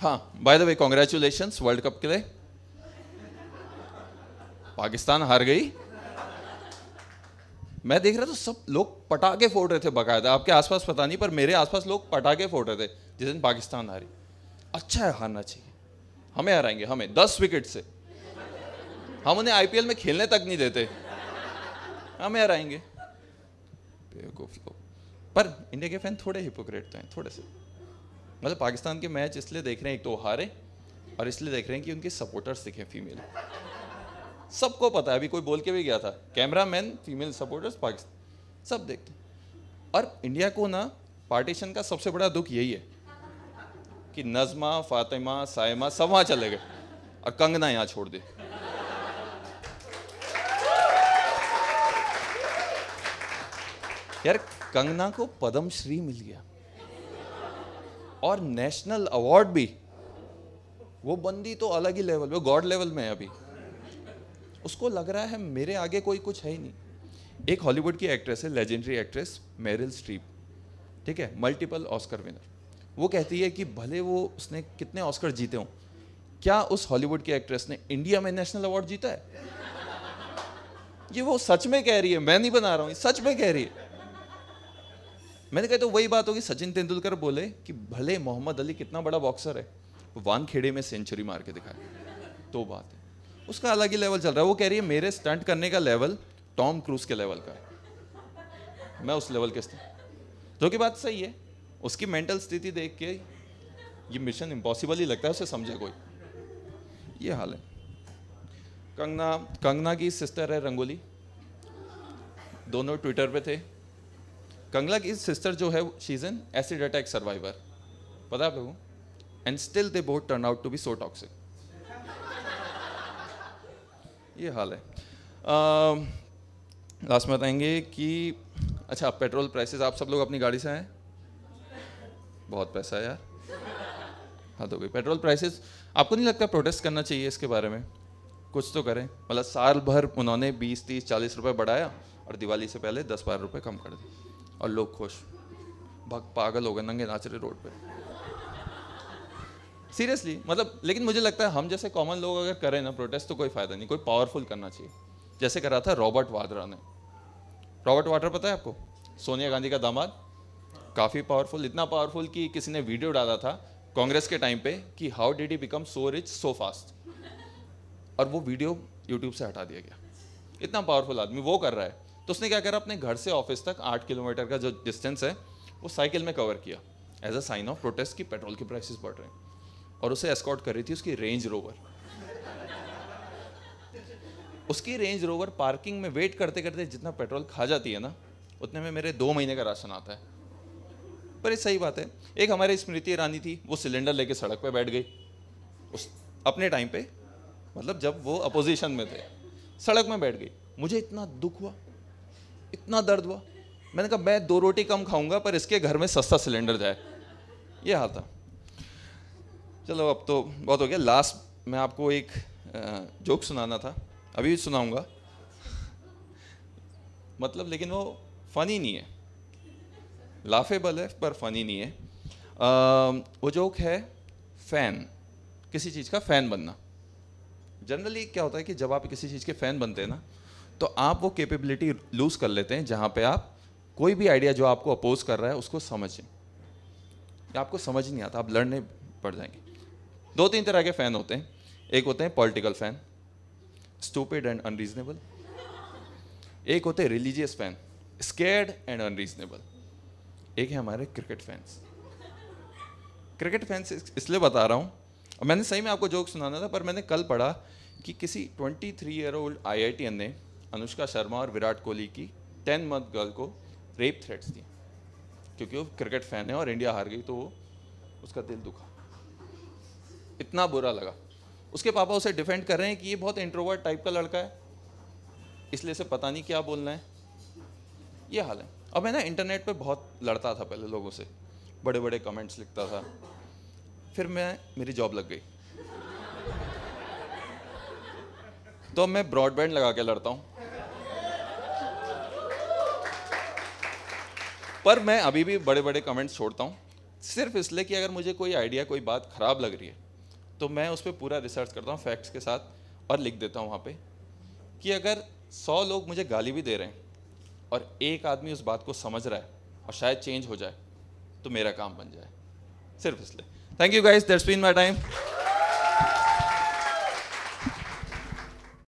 हाँ by the way congratulation world cup के लिए पाकिस्तान हार गई मैं देख रहा था सब लोग पटाखे फोड़ रहे थे बाकायदा आपके आसपास पता नहीं पर मेरे आसपास लोग पटाखे फोड़ रहे थे जिस दिन पाकिस्तान हारी अच्छा है हारना चाहिए हमें हराएंगे हमें दस विकेट से हम उन्हें आईपीएल में खेलने तक नहीं देते हमें हराएंगे पर इंडिया के फैन थोड़े हिपोक्रेट तो हैं थोड़े से मतलब पाकिस्तान के मैच इसलिए देख रहे हैं एक तो हारे और इसलिए देख रहे हैं कि उनके सपोर्टर्स दिखे फीमेल सबको पता है अभी कोई बोल के भी गया था camera man female supporters Pakistan सब देखते और इंडिया को ना पार्टीशन का सबसे बड़ा दुख यही है कि नज़मा फातिमा सायमा सब वहाँ चले गए और कंगना यहाँ छोड़ दे यार कंगना को पद्मश्री मिल गया और नेशनल अवार्ड भी वो बंदी तो अलग ही लेवल पे गॉड लेवल में है अभी उसको लग रहा है मेरे आगे कोई कुछ है ही नहीं एक हॉलीवुड की एक्ट्रेस है लेजेंडरी एक्ट्रेस मेरिल स्ट्रीप ठीक है मल्टीपल ऑस्कर विनर वो कहती है कि भले वो उसने कितने ऑस्कर जीते हों क्या उस हॉलीवुड की एक्ट्रेस ने इंडिया में नेशनल अवार्ड जीता है ये वो सच में कह रही है मैं नहीं बना रहा हूँ सच में कह रही है मैंने कहा तो वही बात होगी सचिन तेंदुलकर बोले कि भले मोहम्मद अली कितना बड़ा बॉक्सर है वानखेड़े में सेंचुरी मार के दिखाए तो बात है उसका अलग ही लेवल चल रहा है वो कह रही है मेरे स्टंट करने का लेवल टॉम क्रूज के लेवल का है मैं उस लेवल के जो तो कि बात सही है उसकी मेंटल स्थिति देख के ये मिशन इम्पॉसिबल ही लगता है उसे समझे कोई ये हाल है कंगना कंगना की सिस्टर है रंगोली दोनों ट्विटर पे थे कंगला की सिस्टर जो है she is an acid attack survivor पता है लोगों and still they both turn out to be so toxic ये हाल है लास्ट में बताएंगे कि अच्छा पेट्रोल प्राइसेस आप सब लोग अपनी गाड़ी से आए बहुत पैसा है यार हाँ तो भाई पेट्रोल प्राइसेस आपको नहीं लगता प्रोटेस्ट करना चाहिए इसके बारे में कुछ तो करें मतलब साल भर उन्होंने 20, 30, 40 रुपए बढ़ाया और दिवाली से पहले 10, 12 रुपए कम कर दिए और लोग खुश भक्त पागल हो गए नंगे नाच रहे रोड पे सीरियसली मतलब लेकिन मुझे लगता है हम जैसे कॉमन लोग अगर करें ना प्रोटेस्ट तो कोई फ़ायदा नहीं कोई पावरफुल करना चाहिए जैसे करा था रॉबर्ट वाड्रा ने रॉबर्ट वाड्रा पता है आपको सोनिया गांधी का दामाद काफ़ी पावरफुल इतना पावरफुल कि किसी ने वीडियो डाला था कांग्रेस के टाइम पे कि how did he become so rich so fast और वो वीडियो यूट्यूब से हटा दिया गया इतना पावरफुल आदमी वो कर रहा है तो उसने क्या करा अपने घर से ऑफिस तक आठ किलोमीटर का जो डिस्टेंस है वो साइकिल में कवर किया as a sign of protest कि पेट्रोल के प्राइसेस बढ़ रहे हैं और उसे एस्कॉट कर रही थी उसकी रेंज रोवर उसकी रेंज रोवर पार्किंग में वेट करते करते जितना पेट्रोल खा जाती है ना उतने में मेरे दो महीने का राशन आता है पर ये सही बात है एक हमारी स्मृति ईरानी थी वो सिलेंडर लेके सड़क पे बैठ गई उस अपने टाइम पे मतलब जब वो अपोजिशन में थे सड़क में बैठ गई मुझे इतना दुख हुआ इतना दर्द हुआ मैंने कहा मैं दो रोटी कम खाऊंगा पर इसके घर में सस्ता सिलेंडर जाए ये हाल था चलो अब तो बहुत हो गया लास्ट मैं आपको एक जोक सुनाना था अभी भी सुनाऊंगा मतलब लेकिन वो फ़नी नहीं है लाफेबल है पर फ़नी नहीं है आ, वो जोक है फ़ैन किसी चीज़ का फ़ैन बनना जनरली क्या होता है कि जब आप किसी चीज़ के फ़ैन बनते हैं ना तो आप वो कैपेबिलिटी लूज़ कर लेते हैं जहां पे आप कोई भी आइडिया जो आपको अपोज कर रहा है उसको समझें आपको समझ नहीं आता आप लड़ने पड़ जाएंगे दो तीन तरह के फ़ैन होते हैं एक होते हैं political fan stupid and unreasonable एक होते हैं religious fan scared and unreasonable एक है हमारे क्रिकेट फैंस क्रिकेट फैंस इसलिए बता रहा हूँ मैंने सही में आपको जोक सुनाना था पर मैंने कल पढ़ा कि किसी 23 थ्री ईयर ओल्ड आई ने अनुष्का शर्मा और विराट कोहली की टेन मंथ गर्ल को रेप थ्रेट्स दी क्योंकि वो क्रिकेट फैन है और इंडिया हार गई तो वो उसका दिल दुखा इतना बुरा लगा उसके पापा उसे डिफेंड कर रहे हैं कि ये बहुत इंट्रोवर्ट टाइप का लड़का है इसलिए इसे पता नहीं क्या बोलना है ये हाल है अब मैं ना इंटरनेट पे बहुत लड़ता था पहले लोगों से बड़े बड़े कमेंट्स लिखता था फिर मैं मेरी जॉब लग गई तो मैं ब्रॉडबैंड लगा के लड़ता हूँ पर मैं अभी भी बड़े बड़े कमेंट्स छोड़ता हूँ सिर्फ इसलिए कि अगर मुझे कोई आइडिया कोई बात ख़राब लग रही है तो मैं उस पर पूरा रिसर्च करता हूँ फैक्ट्स के साथ और लिख देता हूँ वहाँ पे कि अगर सौ लोग मुझे गाली भी दे रहे हैं और एक आदमी उस बात को समझ रहा है और शायद चेंज हो जाए तो मेरा काम बन जाए सिर्फ इसलिए thank you guys that's been time